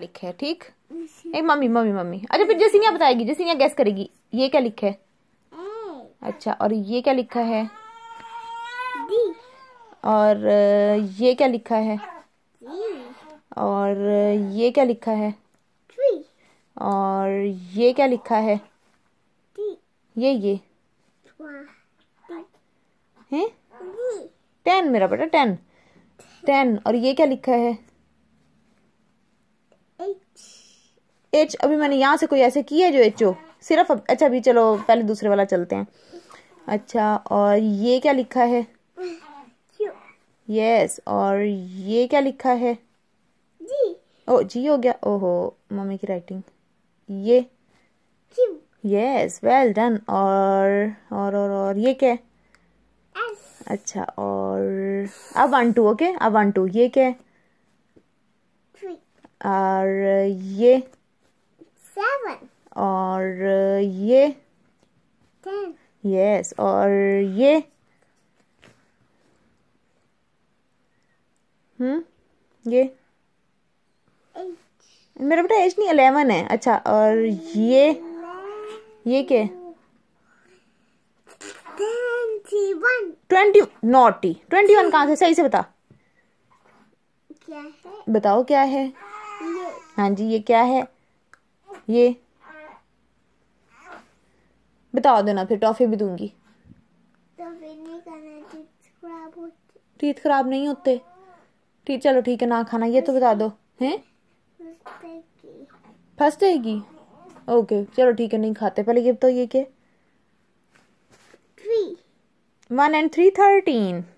लिखे है ठीक ए मम्मी मम्मी मम्मी अच्छा फिर जैसिनिया बताएगी जैसिनिया गैस करेगी ये क्या लिखा है अच्छा और ये क्या लिखा है और ये क्या लिखा है और ये क्या लिखा है और ये क्या लिखा है ये ये हैं टेन मेरा बेटा टेन टेन और ये क्या लिखा है एच अभी मैंने यहाँ से कोई ऐसे की है जो एच ओ सिर्फ अच्छा अभी चलो पहले दूसरे वाला चलते हैं अच्छा और ये क्या लिखा है यस और ये क्या लिखा है जी ओ जी हो गया ओहो मम्मी की राइटिंग ये यस वेल डन और और और और ये क्या है अच्छा और अब वन टू ओके अब वन टू ये क्या है और ये और ये यस और ये हम्म ये मेरा बेटा एज नहीं अलेवन है अच्छा और ये ये क्या ट्वेंटी नोटी ट्वेंटी वन कहाँ से सही से बता क्या है बताओ क्या है हाँ जी ये क्या है ये बता देना फिर टॉफी तो, भी दूंगी तो टीथ खराब नहीं होते ठीक चलो ठीक है ना खाना ये तो बता दो हैं फर्स्ट डे ओके चलो ठीक है नहीं खाते पहले ये बताओ ये क्या वन एंड थ्री थर्टीन